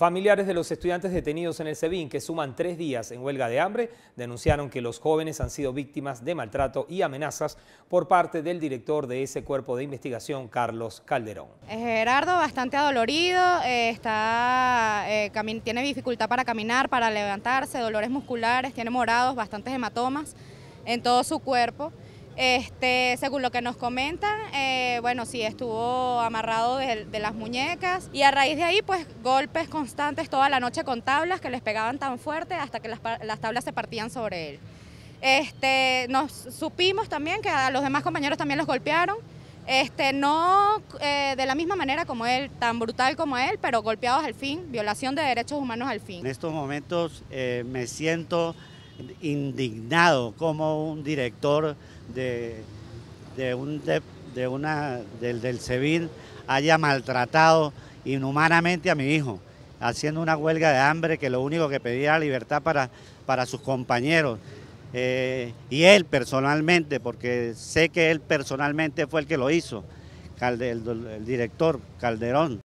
Familiares de los estudiantes detenidos en el SEBIN, que suman tres días en huelga de hambre, denunciaron que los jóvenes han sido víctimas de maltrato y amenazas por parte del director de ese cuerpo de investigación, Carlos Calderón. Eh, Gerardo, bastante adolorido, eh, está, eh, tiene dificultad para caminar, para levantarse, dolores musculares, tiene morados, bastantes hematomas en todo su cuerpo. Este, según lo que nos comentan, eh, bueno, sí estuvo amarrado de, las muñecas y a raíz de ahí, pues golpes constantes toda la noche con tablas que les pegaban tan fuerte hasta que las, tablas se partían sobre él. Este, nos supimos también que a los demás compañeros también los golpearon. Este, no eh, de la misma manera como él, tan brutal como él, pero golpeados al fin, violación de derechos humanos al fin. En estos momentos eh, me siento indignado como un director de, un, de, una, del, del haya maltratado inhumanamente a mi hijo, haciendo una huelga de hambre que lo único que pedía era libertad para, para sus compañeros. Eh, y él personalmente, porque sé que él personalmente fue el que lo hizo, el director Calderón.